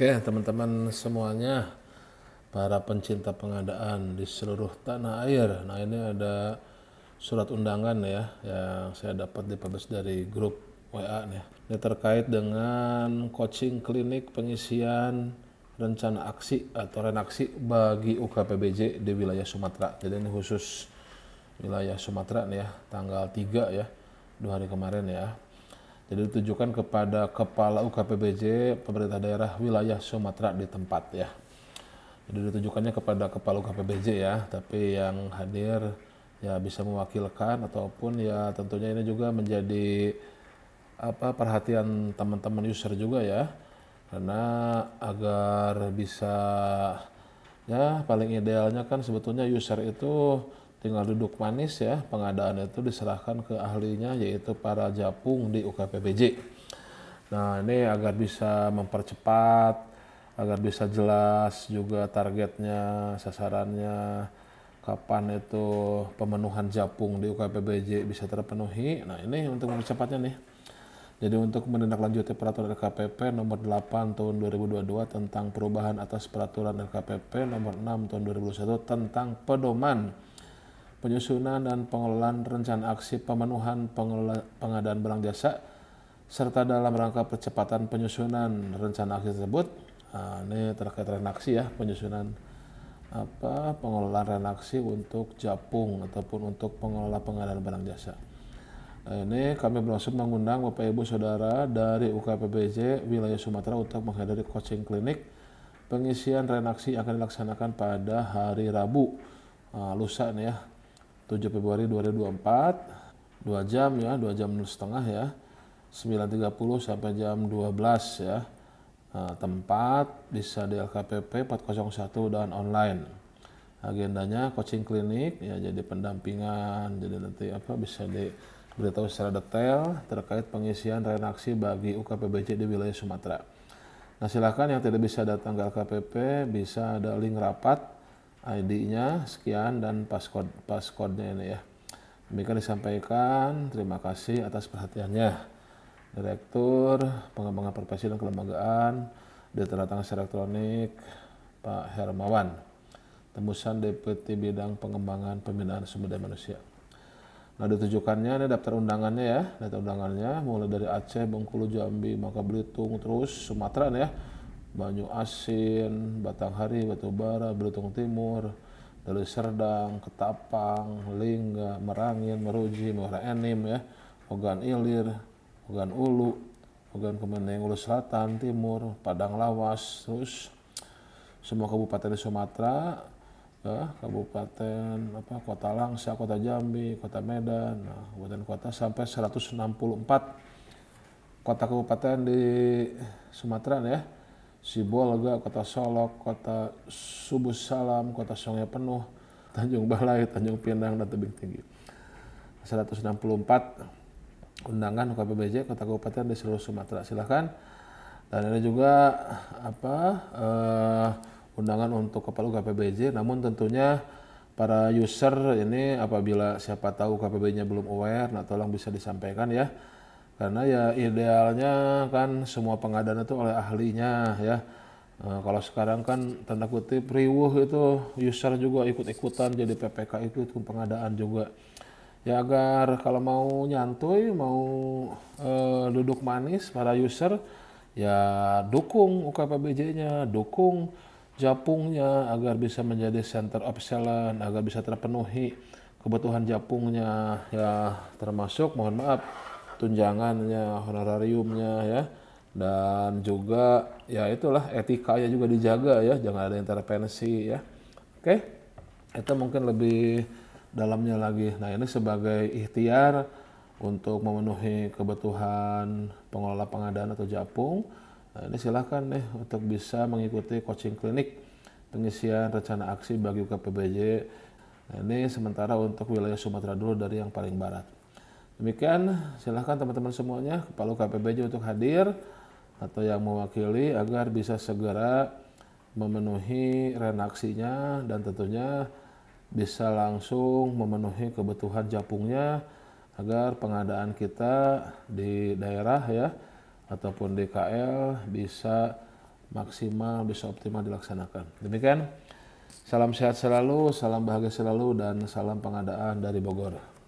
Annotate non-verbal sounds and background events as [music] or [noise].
Oke, teman-teman semuanya, para pencinta pengadaan di seluruh tanah air. Nah, ini ada surat undangan ya yang saya dapat publish dari grup WA nih. Ya. Ini terkait dengan coaching klinik pengisian rencana aksi atau renaksi bagi UKPBJ di wilayah Sumatera. Jadi ini khusus wilayah Sumatera nih ya, tanggal 3 ya, dua hari kemarin ya. Jadi ditujukan kepada kepala UKPBJ pemerintah daerah wilayah Sumatera di tempat ya. Jadi ditujukannya kepada kepala UKPBJ ya, tapi yang hadir ya bisa mewakilkan ataupun ya tentunya ini juga menjadi apa perhatian teman-teman user juga ya karena agar bisa ya paling idealnya kan sebetulnya user itu tinggal duduk manis ya pengadaan itu diserahkan ke ahlinya yaitu para japung di UKPBJ. Nah ini agar bisa mempercepat, agar bisa jelas juga targetnya, sasarannya, kapan itu pemenuhan japung di UKPBJ bisa terpenuhi. Nah ini untuk mempercepatnya nih. Jadi untuk menindaklanjuti peraturan LKPP nomor 8 tahun 2022 tentang perubahan atas peraturan LKPP nomor 6 tahun 2021 tentang pedoman penyusunan dan pengelolaan rencana aksi pemenuhan pengadaan barang jasa, serta dalam rangka percepatan penyusunan rencana aksi tersebut. Nah, ini terkait renaksi ya, penyusunan apa pengelolaan renaksi untuk Japung ataupun untuk pengelola pengadaan barang jasa. Nah, ini kami berlangsung mengundang Bapak Ibu Saudara dari UKPBJ wilayah Sumatera untuk menghadiri coaching klinik pengisian renaksi akan dilaksanakan pada hari Rabu, ah, lusa nih ya, 7 Februari 2024 2 jam ya 2 jam setengah ya 9.30 sampai jam 12 ya nah, tempat bisa di LKPP 401 dan online agendanya coaching klinik ya jadi pendampingan jadi nanti apa bisa diberitahu secara detail terkait pengisian renaksi bagi UKPBJ di wilayah Sumatera. Nah silahkan yang tidak bisa datang ke LKPP bisa ada link rapat ID-nya sekian dan passcode passcode-nya ini ya. Demikian disampaikan. Terima kasih atas perhatiannya. Direktur Pengembangan Profesi dan Kelembagaan Direktur Transaksi Elektronik Pak Hermawan. Tembusan Deputi Bidang Pengembangan Pembinaan Sumber Daya Manusia. Nah, ditujukannya ini daftar undangannya ya, daftar undangannya mulai dari Aceh, Bengkulu, Jambi, maka Belitung, terus Sumatera nih ya Banyu Asin, Batanghari, Batubara, Belitung Timur, dari Serdang, Ketapang, Lingga, Merangin, Meruji, Muara Enim ya, Ogan Ilir, Ogan Ulu, Ogan Kemeneng Ulu Selatan, Timur, Padang Lawas, terus semua kabupaten di Sumatera, ya, kabupaten apa Kota Langsa, Kota Jambi, Kota Medan, nah, kabupaten kota sampai 164 kota kabupaten di Sumatera ya Sibolga, Kota Solok, Kota Subusalam, Salam, Kota Sungai Penuh, [laughs] Tanjung Balai, Tanjung Pinang, dan Tebing Tinggi. 164 undangan KPBJ Kota Kabupaten di seluruh Sumatera. Silahkan. Dan ada juga apa uh, undangan untuk kepala UKPBJ, namun tentunya para user ini apabila siapa tahu kpbj nya belum aware, nah tolong bisa disampaikan ya karena ya idealnya kan semua pengadaan itu oleh ahlinya ya e, kalau sekarang kan tanda kutip riuh itu user juga ikut-ikutan jadi PPK itu pengadaan juga ya agar kalau mau nyantuy mau e, duduk manis para user ya dukung UKPBJ-nya dukung Japungnya agar bisa menjadi center of excellence agar bisa terpenuhi kebutuhan Japungnya ya termasuk mohon maaf tunjangannya, honorariumnya ya. Dan juga ya itulah etika ya juga dijaga ya, jangan ada intervensi ya. Oke. Itu mungkin lebih dalamnya lagi. Nah, ini sebagai ikhtiar untuk memenuhi kebutuhan pengelola pengadaan atau japung. Nah, ini silahkan nih untuk bisa mengikuti coaching klinik pengisian rencana aksi bagi UKPBJ. Nah, ini sementara untuk wilayah Sumatera dulu dari yang paling barat. Demikian, silahkan teman-teman semuanya Kepala KPBJ untuk hadir atau yang mewakili agar bisa segera memenuhi renaksinya dan tentunya bisa langsung memenuhi kebutuhan japungnya agar pengadaan kita di daerah ya ataupun DKL bisa maksimal bisa optimal dilaksanakan. Demikian salam sehat selalu, salam bahagia selalu dan salam pengadaan dari Bogor.